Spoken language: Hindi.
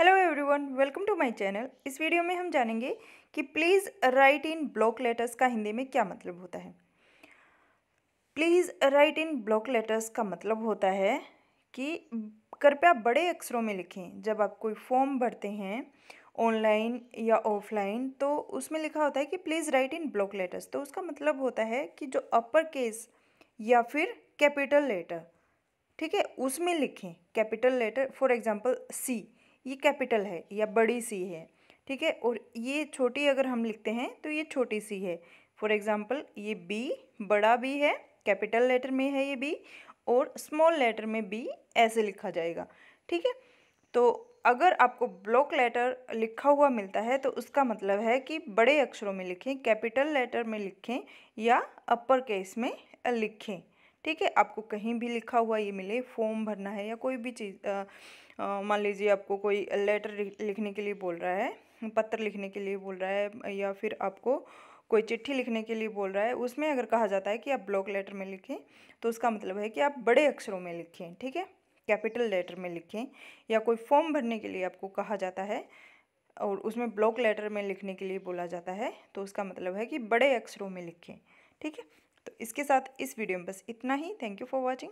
hello everyone welcome to my channel इस वीडियो में हम जानेंगे कि please write in block letters का हिंदी में क्या मतलब होता है please write in block letters का मतलब होता है कि कृपया बड़े अक्षरों में लिखें जब आप कोई फॉर्म भरते हैं ऑनलाइन या ऑफलाइन तो उसमें लिखा होता है कि please write in block letters तो उसका मतलब होता है कि जो अपर केस या फिर कैपिटल लेटर ठीक है उसमें लिखें capital letter for example C ये कैपिटल है या बड़ी सी है ठीक है और ये छोटी अगर हम लिखते हैं तो ये छोटी सी है फॉर एग्ज़ाम्पल ये बी बड़ा बी है कैपिटल लेटर में है ये बी और स्मॉल लेटर में बी ऐसे लिखा जाएगा ठीक है तो अगर आपको ब्लॉक लेटर लिखा हुआ मिलता है तो उसका मतलब है कि बड़े अक्षरों में लिखें कैपिटल लेटर में लिखें या अपर केस में लिखें ठीक है आपको कहीं भी लिखा हुआ ये मिले फॉर्म भरना है या कोई भी चीज़ मान लीजिए आपको कोई लेटर लिखने के लिए बोल रहा है पत्र लिखने के लिए बोल रहा है या फिर आपको कोई चिट्ठी लिखने के लिए बोल रहा है उसमें अगर कहा जाता है कि आप ब्लॉक लेटर में लिखें तो उसका मतलब है कि आप बड़े अक्षरों में लिखें ठीक है कैपिटल लेटर में लिखें या कोई फॉर्म भरने के लिए आपको कहा जाता है और उसमें ब्लॉक लेटर में लिखने के लिए बोला जाता है तो उसका मतलब है कि बड़े अक्षरों में लिखें ठीक है तो इसके साथ इस वीडियो में बस इतना ही थैंक यू फॉर वॉचिंग